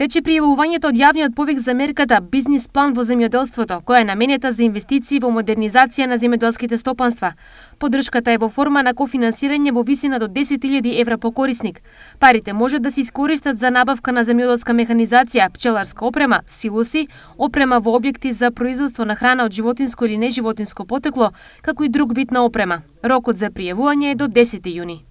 Тече пријавувањето од јавниот повик за мерката Бизнис план во земјоделството, која е наменета за инвестиции во модернизација на земјоделските стопанства. Подршката е во форма на кофинансирање во висина до 10.000 евра по корисник. Парите може да се искористат за набавка на земјоделска механизација, пчеларска опрема, силуси, опрема во објекти за производство на храна од животинско или неживотинско потекло, како и друг вид на опрема. Рокот за пријавување е до 10 јуни.